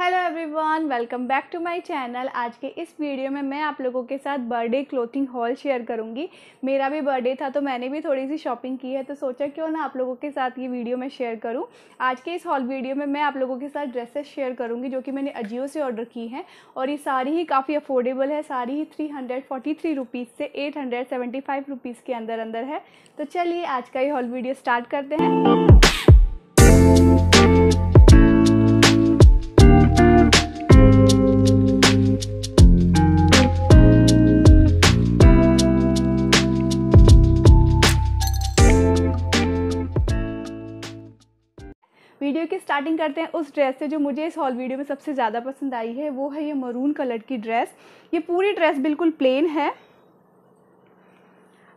Hello everyone welcome back to my channel आज के इस वीडियो में मैं आप लोगों के साथ बर्थडे क्लोथिंग हॉल शेयर करूंगी मेरा भी बर्थडे था तो मैंने भी थोड़ी सी शॉपिंग की है तो सोचा क्यों ना आप लोगों के साथ ये वीडियो मैं शेयर करूं आज के इस हॉल वीडियो में मैं आप लोगों के साथ ड्रेसेस शेयर करूँगी जो कि मैंने अजियो से ऑर्डर की हैं और ये सारी ही काफ़ी अफोर्डेबल है सारी ही थ्री हंड्रेड से एट हंड्रेड के अंदर अंदर है तो चलिए आज का ये हॉल वीडियो स्टार्ट करते हैं स्टार्टिंग करते हैं उस ड्रेस से जो मुझे इस हॉल वीडियो में सबसे ज़्यादा पसंद आई है वो है ये मरून कलर की ड्रेस ये पूरी ड्रेस बिल्कुल प्लेन है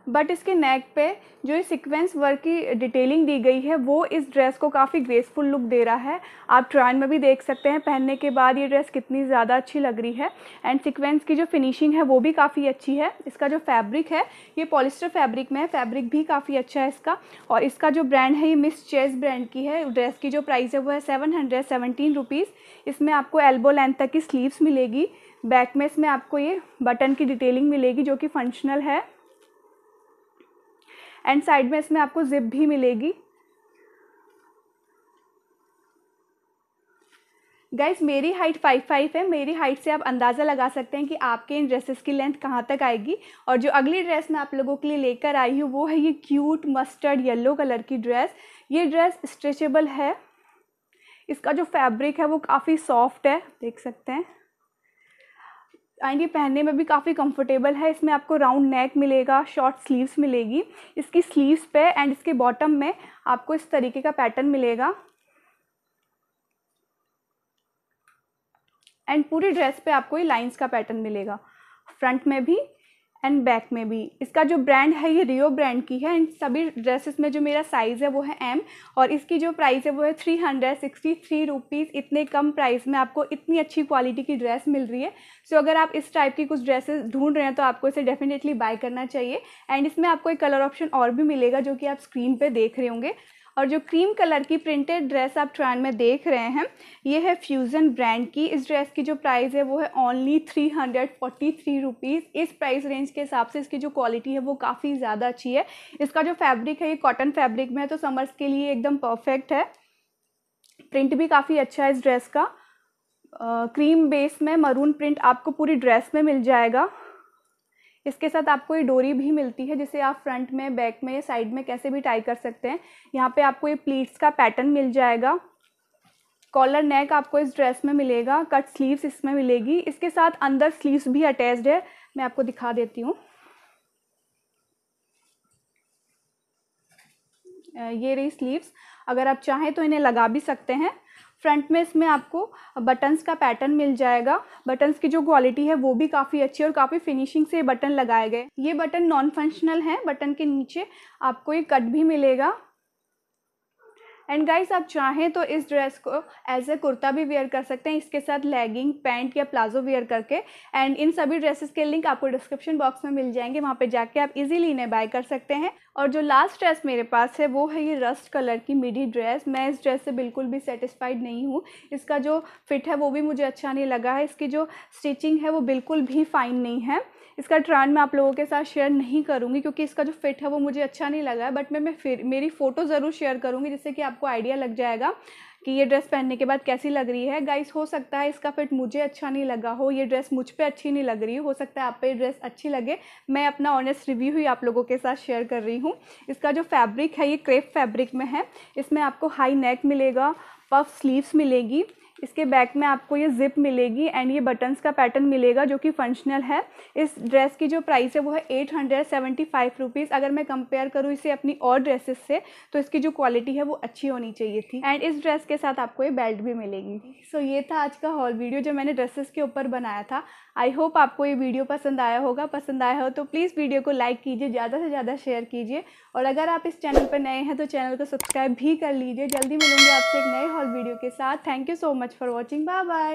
बट इसके नेक पे जो ये सीक्वेंस वर्क की डिटेलिंग दी गई है वो इस ड्रेस को काफ़ी ग्रेसफुल लुक दे रहा है आप ट्रायन में भी देख सकते हैं पहनने के बाद ये ड्रेस कितनी ज़्यादा अच्छी लग रही है एंड सीक्वेंस की जो फिनिशिंग है वो भी काफ़ी अच्छी है इसका जो फैब्रिक है ये पॉलिस्टर फैब्रिक में है फैब्रिक भी काफ़ी अच्छा है इसका और इसका जो ब्रांड है ये मिस चेस ब्रांड की है ड्रेस की जो प्राइस है वो है सेवन हंड्रेड सेवनटीन रुपीज़ इसमें आपको एल्बो लेंथ तक की स्लीव्स मिलेगी बैक में इसमें आपको ये बटन की डिटेलिंग मिलेगी जो कि फंक्शनल है एंड साइड में इसमें आपको जिप भी मिलेगी गाइज मेरी हाइट फाइव फाइव है मेरी हाइट से आप अंदाज़ा लगा सकते हैं कि आपके इन ड्रेसेस की लेंथ कहाँ तक आएगी और जो अगली ड्रेस मैं आप लोगों के लिए लेकर आई हूँ वो है ये क्यूट मस्टर्ड येलो कलर की ड्रेस ये ड्रेस स्ट्रेचेबल है इसका जो फैब्रिक है वो काफ़ी सॉफ्ट है देख सकते हैं ये पहनने में भी काफ़ी कंफर्टेबल है इसमें आपको राउंड नेक मिलेगा शॉर्ट स्लीव्स मिलेगी इसकी स्लीव्स पे एंड इसके बॉटम में आपको इस तरीके का पैटर्न मिलेगा एंड पूरी ड्रेस पे आपको ये लाइंस का पैटर्न मिलेगा फ्रंट में भी एंड बैक में भी इसका जो ब्रांड है ये रियो ब्रांड की है एंड सभी ड्रेसेस में जो मेरा साइज़ है वो है एम और इसकी जो प्राइस है वो है three hundred sixty three rupees इतने कम प्राइस में आपको इतनी अच्छी क्वालिटी की ड्रेस मिल रही है सो so, अगर आप इस टाइप की कुछ ड्रेसेस ढूंढ रहे हैं तो आपको इसे डेफिनेटली बाय करना चाहिए एंड इसमें आपको एक कलर ऑप्शन और भी मिलेगा जो कि आप स्क्रीन पर देख रहे होंगे और जो क्रीम कलर की प्रिंटेड ड्रेस आप ट्रेंड में देख रहे हैं ये है फ्यूज़न ब्रांड की इस ड्रेस की जो प्राइस है वो है only three hundred forty three rupees इस प्राइस रेंज के हिसाब से इसकी जो क्वालिटी है वो काफ़ी ज़्यादा अच्छी है इसका जो फैब्रिक है ये कॉटन फैब्रिक में है तो समर्स के लिए एकदम परफेक्ट है प्रिंट भी काफ़ी अच्छा है इस ड्रेस का क्रीम बेस में मरून प्रिंट आपको पूरी ड्रेस में मिल जाएगा इसके साथ आपको ये डोरी भी मिलती है जिसे आप फ्रंट में बैक में साइड में कैसे भी टाई कर सकते हैं यहाँ पे आपको ये प्लीट्स का पैटर्न मिल जाएगा कॉलर नेक आपको इस ड्रेस में मिलेगा कट स्लीव्स इसमें मिलेगी इसके साथ अंदर स्लीव्स भी अटैच्ड है मैं आपको दिखा देती हूँ ये रही स्लीव्स अगर आप चाहें तो इन्हें लगा भी सकते हैं फ्रंट में इसमें आपको बटन्स का पैटर्न मिल जाएगा बटन्स की जो क्वालिटी है वो भी काफ़ी अच्छी और काफ़ी फिनिशिंग से बटन लगाए गए ये बटन नॉन फंक्शनल हैं बटन के नीचे आपको ये कट भी मिलेगा एंड गाइस आप चाहें तो इस ड्रेस को एज ए कुर्ता भी वेयर कर सकते हैं इसके साथ लेगिंग पैंट या प्लाजो वेयर करके एंड इन सभी ड्रेसेस के लिंक आपको डिस्क्रिप्शन बॉक्स में मिल जाएंगे वहाँ पे जाके आप इजीली इन्हें बाय कर सकते हैं और जो लास्ट ड्रेस मेरे पास है वो है ये रस्ट कलर की मिडी ड्रेस मैं इस ड्रेस से बिल्कुल भी सेटिस्फाइड नहीं हूँ इसका जो फिट है वो भी मुझे अच्छा नहीं लगा है इसकी जो स्टिचिंग है वो बिल्कुल भी फाइन नहीं है इसका ट्रांड मैं आप लोगों के साथ शेयर नहीं करूँगी क्योंकि इसका जो फिट है वो मुझे अच्छा नहीं लगा है बट मैं मैं फिर मेरी फ़ोटो ज़रूर शेयर करूँगी जिससे कि आप आपको आइडिया लग जाएगा कि ये ड्रेस पहनने के बाद कैसी लग रही है गाइस हो सकता है इसका फिट मुझे अच्छा नहीं लगा हो ये ड्रेस मुझ पे अच्छी नहीं लग रही हो सकता है आप पे ड्रेस अच्छी लगे मैं अपना ऑनेस्ट रिव्यू ही आप लोगों के साथ शेयर कर रही हूँ इसका जो फैब्रिक है ये क्रेप फैब्रिक में है इसमें आपको हाई नेक मिलेगा पफ स्लीव्स मिलेगी इसके बैक में आपको ये जिप मिलेगी एंड ये बटन्स का पैटर्न मिलेगा जो कि फंक्शनल है इस ड्रेस की जो प्राइस है वो है eight hundred seventy five rupees अगर मैं कंपेयर करूँ इसे अपनी और ड्रेसेस से तो इसकी जो क्वालिटी है वो अच्छी होनी चाहिए थी एंड इस ड्रेस के साथ आपको ये बेल्ट भी मिलेगी सो so, ये था आज का हॉल वीडियो जो मैंने ड्रेसेस के ऊपर बनाया था आई होप आपको ये वीडियो पसंद आया होगा पसंद आया हो तो प्लीज़ वीडियो को लाइक कीजिए ज़्यादा से ज़्यादा शेयर कीजिए और अगर आप इस चैनल पर नए हैं तो चैनल को सब्सक्राइब भी कर लीजिए जल्दी मिलूंगी आपसे एक नए हॉल वीडियो के साथ thank you so much much for watching. Bye bye.